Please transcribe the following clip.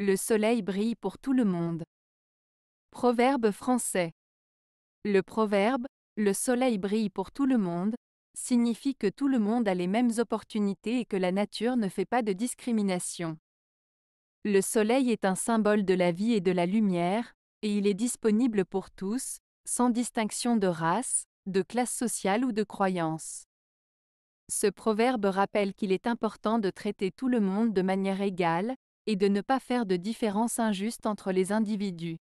Le soleil brille pour tout le monde. Proverbe français. Le proverbe Le soleil brille pour tout le monde signifie que tout le monde a les mêmes opportunités et que la nature ne fait pas de discrimination. Le soleil est un symbole de la vie et de la lumière, et il est disponible pour tous, sans distinction de race, de classe sociale ou de croyance. Ce proverbe rappelle qu'il est important de traiter tout le monde de manière égale, et de ne pas faire de différence injuste entre les individus.